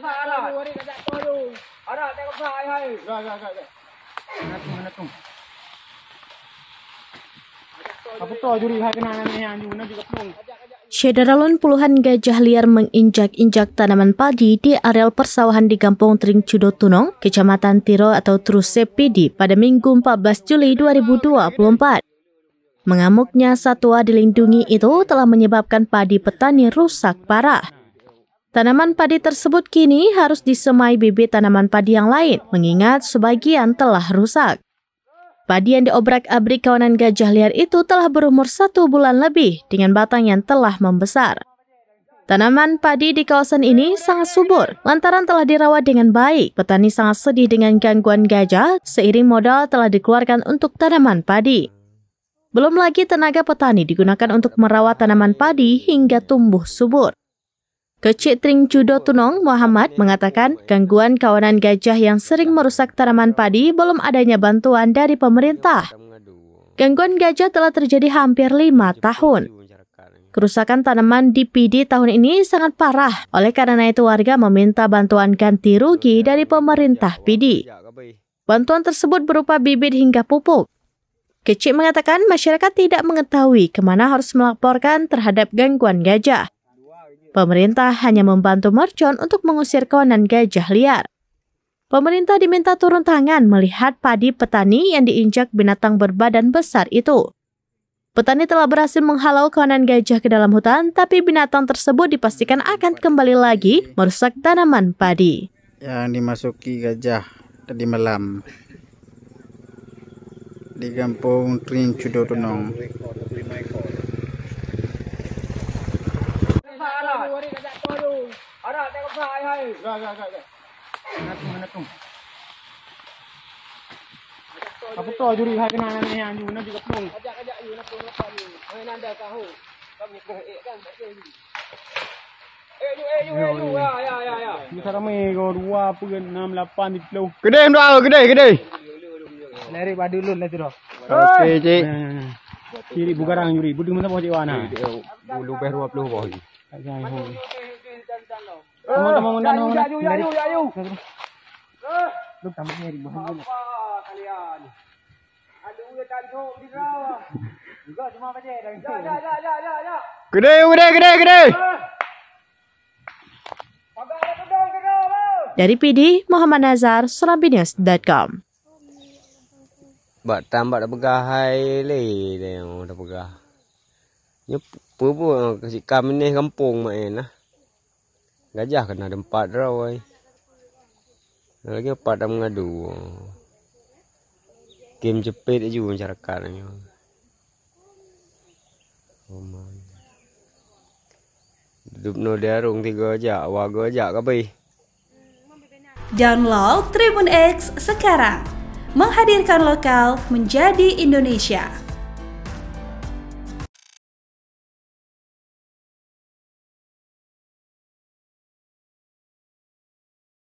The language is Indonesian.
saya puluhan gajah liar menginjak-injak tanaman padi di areal persawahan di Kampung Tring Tunong, Kecamatan Tiro atau Trusepidi pada Minggu 14 Juli 2024. Mengamuknya satwa dilindungi itu telah menyebabkan padi petani rusak parah. Tanaman padi tersebut kini harus disemai bibit tanaman padi yang lain, mengingat sebagian telah rusak. Padi yang diobrak-abrik kawanan gajah liar itu telah berumur satu bulan lebih dengan batang yang telah membesar. Tanaman padi di kawasan ini sangat subur, lantaran telah dirawat dengan baik. Petani sangat sedih dengan gangguan gajah, seiring modal telah dikeluarkan untuk tanaman padi. Belum lagi tenaga petani digunakan untuk merawat tanaman padi hingga tumbuh subur. Kecik Tring Judo Tunong Muhammad mengatakan gangguan kawanan gajah yang sering merusak tanaman padi belum adanya bantuan dari pemerintah. Gangguan gajah telah terjadi hampir lima tahun. Kerusakan tanaman di PD tahun ini sangat parah. Oleh karena itu warga meminta bantuan ganti rugi dari pemerintah PD. Bantuan tersebut berupa bibit hingga pupuk. Kecik mengatakan masyarakat tidak mengetahui kemana harus melaporkan terhadap gangguan gajah. Pemerintah hanya membantu mercon untuk mengusir kawanan gajah liar. Pemerintah diminta turun tangan melihat padi petani yang diinjak binatang berbadan besar itu. Petani telah berhasil menghalau kawanan gajah ke dalam hutan, tapi binatang tersebut dipastikan akan kembali lagi merusak tanaman padi. Yang dimasuki gajah tadi malam di kampung Trincudotunong. hai hai rồi rồi rồi menetung menetung apa tu juri hai kena nang yang nak juga pung ajak ajak you nak pung lepas you hai kami eh kan tak eh you eh you eh ya ya ya ya ni sarame ko 2.68 di kilo gede dah gede kedai Lari padu lu lah tu Okey cik. Kiri ya, ya, ya. bugarang juri. Budi mana bos cik wana. Eh, bulu ber 20 Teman eh, eh. Lu Apa kalian? Ada di rawa. cuma Ya ya ya ya ya Dari PD Muhammad Nazar, serabinias.com. Batam bak dah pegah hai le dah pegah. Nyep pun kasih kami ni kampung mak gajah kena empat dah woi lagi empat dah mengadu game jepit aja masyarakatnya oh man Duduk no darung tiga aja awak gajah aja kabai eh? download Tribun X sekarang menghadirkan lokal menjadi Indonesia